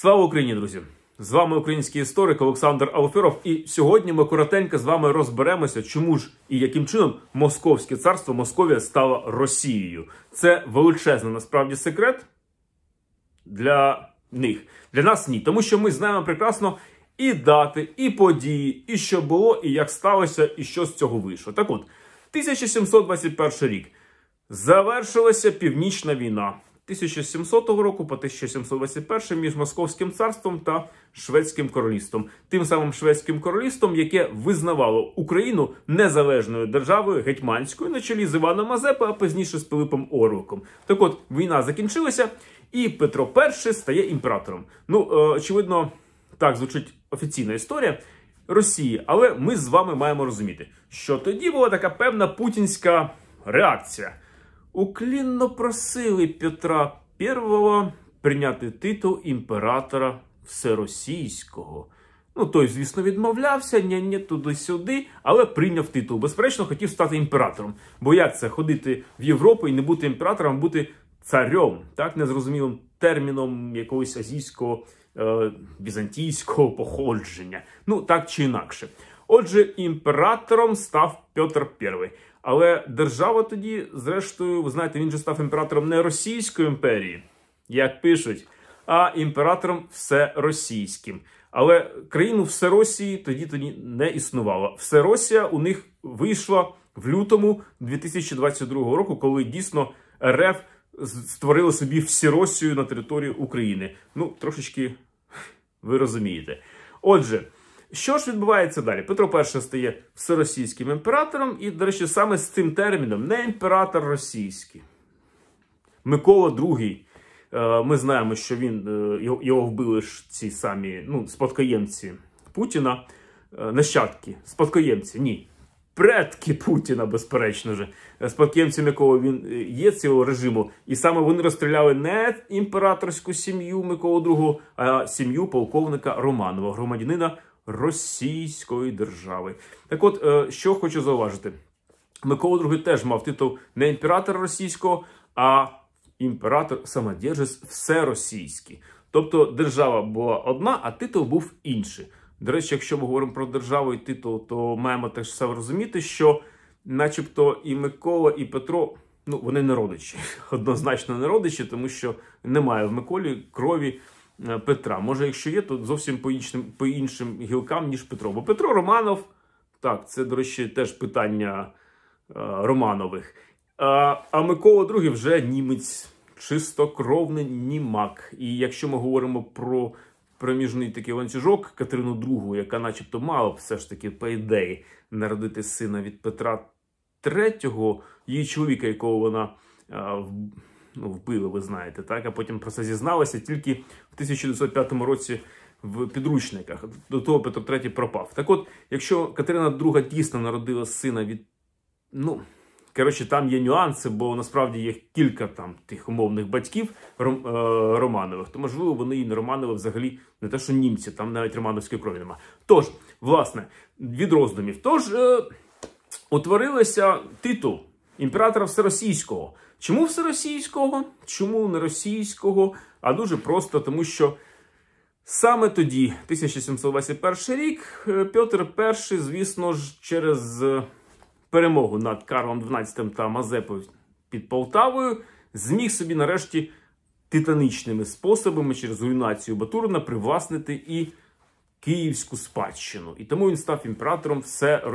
Слава Україні, друзі! З вами український історик Олександр Алферов. І сьогодні ми коротенько з вами розберемося, чому ж і яким чином Московське царство Московія стало Росією. Це величезний насправді секрет для них. Для нас ні. Тому що ми знаємо прекрасно і дати, і події, і що було, і як сталося, і що з цього вийшло. Так от, 1721 рік завершилася північна війна. 1700 року по 1721 між Московським царством та Шведським королівством, тим самим шведським королівством, яке визнавало Україну незалежною державою гетьманською на чолі з Іваном Мазепа, а пізніше з Пилипом Орликом. Так от війна закінчилася, і Петро І стає імператором. Ну е, очевидно, так звучить офіційна історія. Росії, але ми з вами маємо розуміти, що тоді була така певна путінська реакція уклінно просили Петра I прийняти титул імператора всеросійського. Ну, той, звісно, відмовлявся, ні-ні, туди-сюди, але прийняв титул. Безперечно, хотів стати імператором. Бо як це ходити в Європу і не бути імператором, а бути царем, так незрозумілим терміном якогось азійського е, візантійського походження. Ну так чи інакше. Отже, імператором став Петр I. Але держава тоді, зрештою, ви знаєте, він же став імператором не Російської імперії, як пишуть, а імператором всеросійським. Але країну всеросії тоді тоді не існувало. Всеросія у них вийшла в лютому 2022 року, коли дійсно РФ створила собі всеросію на території України. Ну трошечки ви розумієте. Отже. Що ж відбувається далі? Петро І стає всеросійським імператором, і, до речі, саме з цим терміном не імператор російський. Микола II. Е, ми знаємо, що він е, його вбили ж ці самі ну, спадкоємці Путіна, е, нащадки, спадкоємці, ні. Предки Путіна, безперечно, же, спадкоємцем якого він є цього режиму, і саме вони розстріляли не імператорську сім'ю Микола II, а сім'ю полковника Романова, громадянина Російської держави. Так, от е, що хочу зауважити, Микола II теж мав титул не імператор російського, а імператор самодержець всеросійський. Тобто держава була одна, а титул був інший. До речі, якщо ми говоримо про державу і титул, то маємо теж все розуміти, що, начебто, і Микола, і Петро ну вони не родичі, однозначно не родичі, тому що немає в Миколі крові. Е, Петра. Може, якщо є, то зовсім по іншим по іншим гілкам, ніж Петро. Бо Петро Романов, так, це, до речі, теж питання е, Романових. А, а Микола II вже німець, чистокровний німак. І якщо ми говоримо про проміжний такий ланцюжок Катерину II, яка, начебто, мала б все ж таки, по ідеї, народити сина від Петра III, її чоловіка, якого вона. Е, ну, вбили, ви знаєте, так? А потім про це зізналися тільки в 1905 році в підручниках. До того Петро III пропав. Так от, якщо Катерина II дійсно народила сина від. ну... Коротше, там є нюанси, бо насправді є кілька там тих умовних батьків ром, е, Романових. То можливо, вони і не Романови взагалі не те, що німці, там навіть Романовської крові нема. Тож, власне, від роздумів. Тож е, утворилися титул імператора всеросійського. Чому всеросійського? Чому не російського? А дуже просто, тому що саме тоді, 1721 рік, е, Петр І, звісно ж, через е, перемогу над Карлом XII та Мазепою під Полтавою, зміг собі нарешті титанічними способами через руйнацію Батурна привласнити і. Київську спадщину, і тому він став імператором все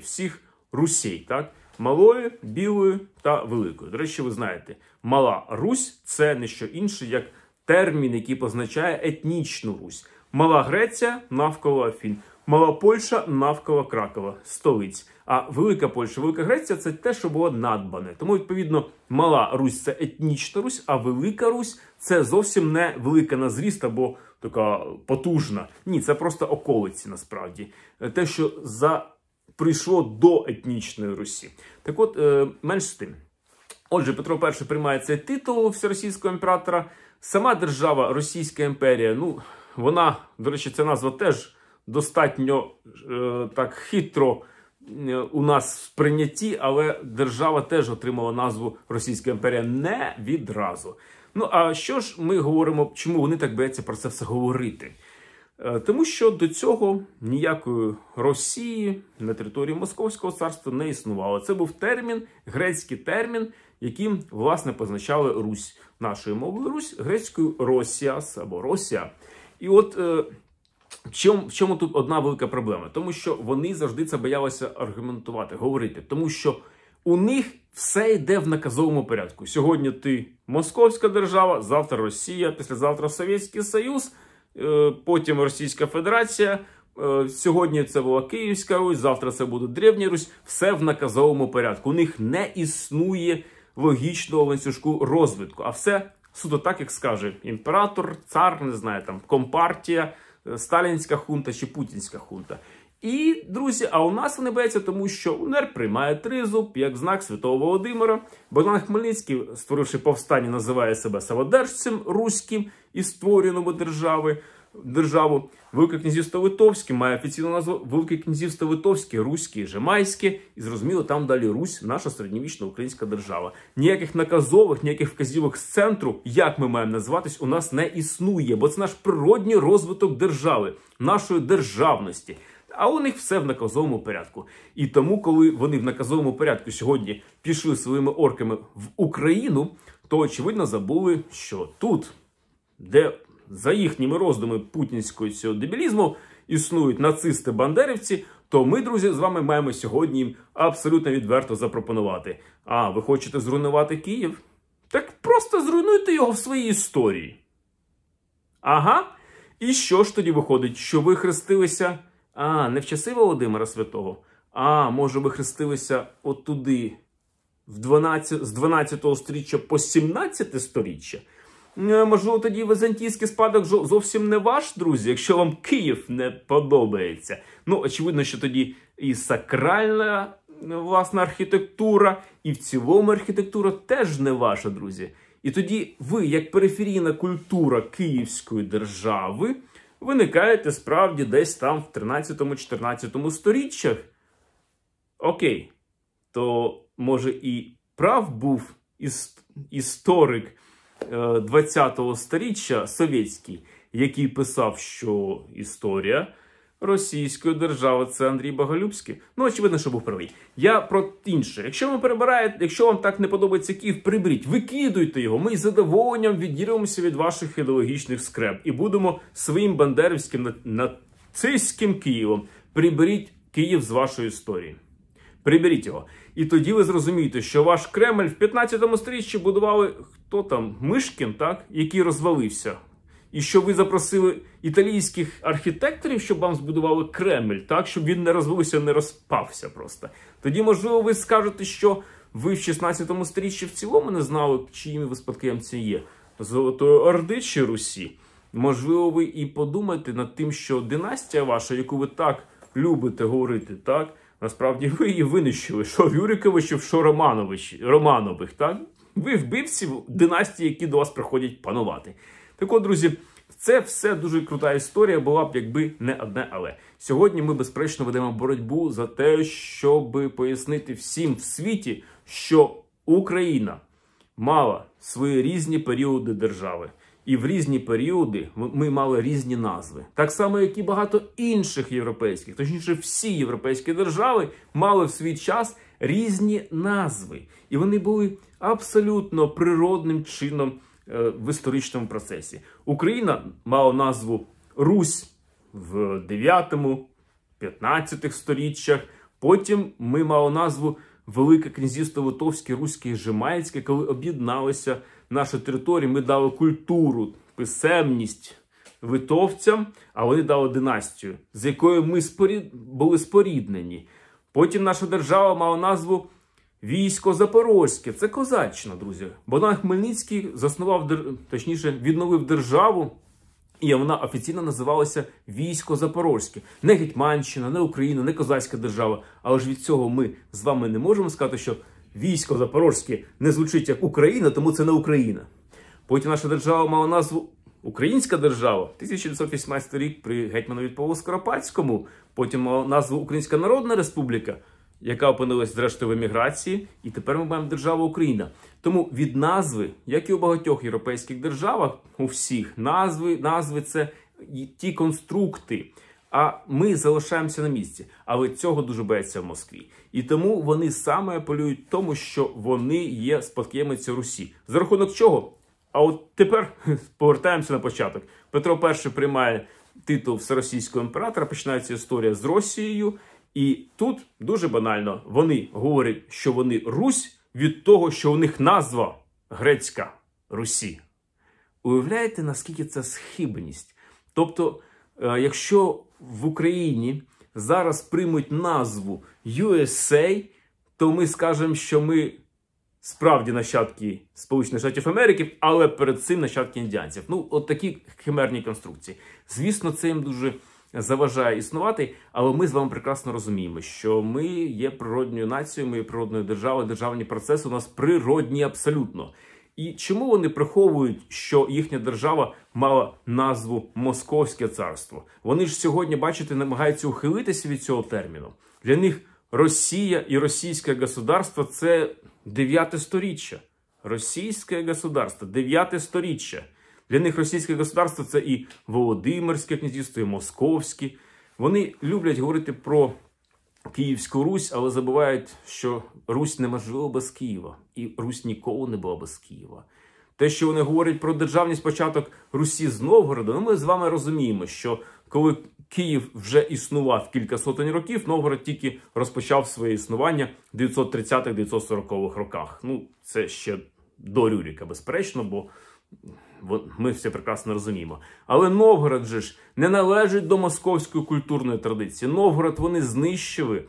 всіх русей, так малою, білою та великою. До речі, ви знаєте, мала Русь це не що інше, як термін, який позначає етнічну Русь. Мала Греція навколо Афін, мала Польща навколо Кракова, столиць. А Велика Польща, Велика Греція це те, що було надбане. Тому, відповідно, мала Русь це етнічна Русь, а Велика Русь це зовсім не велика на зріст або така потужна. Ні, це просто околиці насправді. Те, що за прийшло до етнічної Русі. Так от, е, менш з тим. Отже, Петро І приймає цей титул всеросійського імператора. Сама держава Російська імперія, ну вона, до речі, ця назва теж достатньо е, так хитро е, у нас в прийнятті, але держава теж отримала назву Російська імперія не відразу. Ну а що ж ми говоримо, чому вони так бояться про це все говорити? Е, тому що до цього ніякої Росії на території Московського царства не існувало. Це був термін, грецький термін, яким власне позначали Русь нашою мовою Русь, грецькою Росіас або Росія. І от е, в чому, в чому тут одна велика проблема? Тому що вони завжди це боялися аргументувати, говорити, тому що у них все йде в наказовому порядку. Сьогодні ти Московська держава, завтра Росія, післязавтра Совєтський Союз. Е, потім Російська Федерація. Е, сьогодні це була Київська Русь, завтра це буде Древня Русь. Все в наказовому порядку. У них не існує логічного ланцюжку розвитку, а все суто так, як скаже імператор, цар, не знаю, там компартія, е, сталінська хунта чи путінська хунта. І, друзі, а у нас вони бояться, тому що УНР приймає тризуб як знак святого Володимира. Богдан Хмельницький, створивши повстання, називає себе Саводержцем руським і створює держави. Державу Велике Князівство Литовське має офіційну назву Велике Князівство Литовське, Руське і Жемайське, і зрозуміло, там далі Русь, наша середньовічна українська держава. Ніяких наказових, ніяких вказівок з центру, як ми маємо назватись, у нас не існує, бо це наш природній розвиток держави, нашої державності. А у них все в наказовому порядку. І тому, коли вони в наказовому порядку сьогодні пішли своїми орками в Україну, то очевидно забули, що тут, де за їхніми роздуми путінського цього дебілізму існують нацисти-бандерівці, то ми, друзі, з вами маємо сьогодні абсолютно відверто запропонувати. А ви хочете зруйнувати Київ? Так просто зруйнуйте його в своїй історії. Ага. І що ж тоді виходить, що ви хрестилися? А, не в часи Володимира Святого. А, може, ви хрестилися отуди, в 12, з 12 сторіччя по 17 те сторіччя. Е, можливо, тоді візантійський спадок зовсім не ваш, друзі, якщо вам Київ не подобається. Ну, очевидно, що тоді і сакральна е, власна архітектура, і в цілому архітектура теж не ваша, друзі. І тоді ви, як периферійна культура Київської держави виникаєте справді десь там в 13-14 сторіччях. Окей, то може і прав був історик 20-го е, сторіччя совєтський, який писав, що історія Російської держави це Андрій Боголюбський. Ну очевидно, що був правий. Я про інше. Якщо ви перебираєте, якщо вам так не подобається Київ, приберіть, викидуйте його. Ми із задоволенням відділимося від ваших ідеологічних скреп і будемо своїм бандерівським нацистським Києвом. Приберіть Київ з вашої історії. Приберіть його. І тоді ви зрозумієте, що ваш Кремль в 15 сторіччі будували хто там Мишкін, так який розвалився і що ви запросили італійських архітекторів, щоб вам збудували Кремль, так щоб він не розвився, не розпався просто. Тоді, можливо, ви скажете, що ви в 16 сторіччі в цілому не знали, чиїми ви спадкоємці є Золотої Орди чи Русі. Можливо, ви і подумаєте над тим, що династія ваша, яку ви так любите говорити, так насправді ви її винищили що Рюриковичів, що Романович, Романових, так ви вбивці династії, які до вас приходять панувати. Так от, друзі, це все дуже крута історія. Була б, якби не одне, але сьогодні ми безперечно ведемо боротьбу за те, щоб пояснити всім в світі, що Україна мала свої різні періоди держави. І в різні періоди ми мали різні назви, так само, як і багато інших європейських, точніше, всі європейські держави мали в свій час різні назви, і вони були абсолютно природним чином Е, в історичному процесі. Україна мала назву Русь в 9-15 сторіччях. Потім ми мали назву Велике Князівство Литовське, Руське і Жимаїцьке, коли об'єдналися наші території, ми дали культуру, писемність литовцям, а вони дали династію, з якою ми спорід... були споріднені. Потім наша держава мала назву Військо Запорозьке це козаччина, друзі. Богдан Хмельницький заснував точніше відновив державу, і вона офіційно називалася Військо Запорозьке, не Гетьманщина, не Україна, не козацька держава. Але ж від цього ми з вами не можемо сказати, що військо Запорозьке не звучить як Україна, тому це не Україна. Потім наша держава мала назву Українська держава 1918 рік при гетьманові Павлу Скоропадському. Потім мала назву Українська Народна Республіка яка опинилась зрештою в еміграції, і тепер ми маємо державу Україна. Тому від назви, як і у багатьох європейських державах, у всіх назви, назви це ті конструкти. А ми залишаємося на місці, але цього дуже бояться в Москві, і тому вони саме апелюють тому, що вони є спадкоємиця Русі, за рахунок чого? А от тепер повертаємося на початок. Петро І приймає титул всеросійського імператора. Починається історія з Росією. І тут дуже банально вони говорять, що вони Русь від того, що у них назва грецька Русі. Уявляєте, наскільки це схибність? Тобто, е, якщо в Україні зараз приймуть назву USA, то ми скажемо, що ми справді нащадки Сполучених Штатів Америки, але перед цим нащадки індіанців. Ну, от такі химерні конструкції. Звісно, це їм дуже заважає існувати, але ми з вами прекрасно розуміємо, що ми є природньою нацією, ми є природною державою, державні процеси у нас природні абсолютно. І чому вони приховують, що їхня держава мала назву Московське царство? Вони ж сьогодні, бачите, намагаються ухилитися від цього терміну. Для них Росія і російське государство це 9 сторіччя. Російське государство, 9 сторіччя. Для них російське государство це і Володимирське князівство, і Московське. Вони люблять говорити про Київську Русь, але забувають, що Русь неможлива без Києва, і Русь ніколи не була без Києва. Те, що вони говорять про державність початок Русі з Новгорода, ну ми з вами розуміємо, що коли Київ вже існував кілька сотень років, Новгород тільки розпочав своє існування в 930-940-х роках. Ну, це ще до Рюріка, безперечно, бо ми все прекрасно розуміємо. Але Новгород же ж не належить до московської культурної традиції. Новгород вони знищили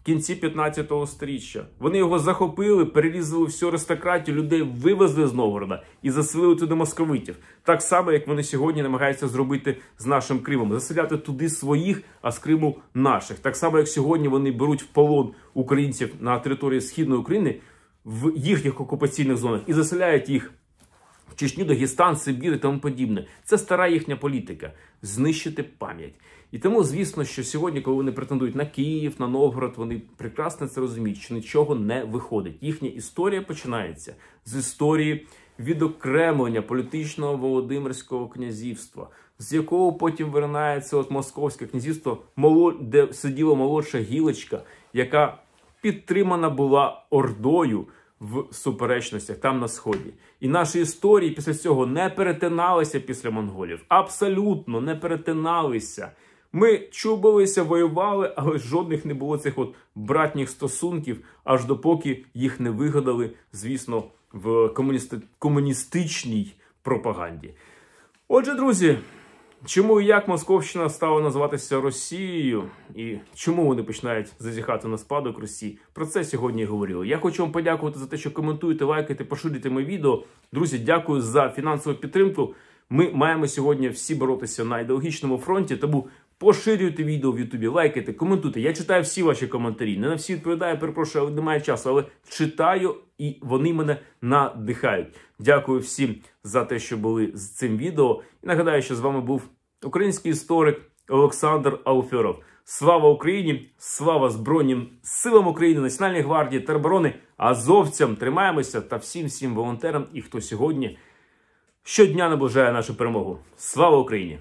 в кінці 15 го століття. Вони його захопили, перерізали всю аристократію, людей вивезли з Новгорода і заселили туди московитів. Так само, як вони сьогодні намагаються зробити з нашим Кримом, заселяти туди своїх, а з Криму наших. Так само, як сьогодні вони беруть в полон українців на території східної України в їхніх окупаційних зонах і заселяють їх в Чечню, Дагестан, Сибір і тому подібне. Це стара їхня політика знищити пам'ять. І тому, звісно, що сьогодні, коли вони претендують на Київ, на Новгород, вони прекрасно це розуміють, що нічого не виходить. Їхня історія починається з історії відокремлення політичного Володимирського князівства, з якого потім виринається от Московське князівство, де сиділа молодша гілочка, яка підтримана була ордою в суперечностях там на сході. І наші історії після цього не перетиналися після монголів. Абсолютно не перетиналися. Ми чубилися, воювали, але жодних не було цих от братніх стосунків, аж допоки їх не вигадали, звісно, в комуністи... комуністичній пропаганді. Отже, друзі, Чому і як Московщина стала називатися Росією, і чому вони починають зазіхати на спадок Росії? Про це сьогодні і говорили. Я хочу вам подякувати за те, що коментуєте, лайкаєте, поширюєте моє відео. Друзі, дякую за фінансову підтримку. Ми маємо сьогодні всі боротися на ідеологічному фронті. Тому поширюйте відео в Ютубі, лайкайте, коментуйте. Я читаю всі ваші коментарі. Не на всі відповідаю, перепрошую, але немає часу. Але читаю і вони мене надихають. Дякую всім за те, що були з цим відео. І нагадаю, що з вами був український історик Олександр Алфьоров. Слава Україні! Слава Збройним силам України, Національної гвардії, терборони, азовцям тримаємося та всім всім волонтерам і хто сьогодні щодня наближає нашу перемогу. Слава Україні!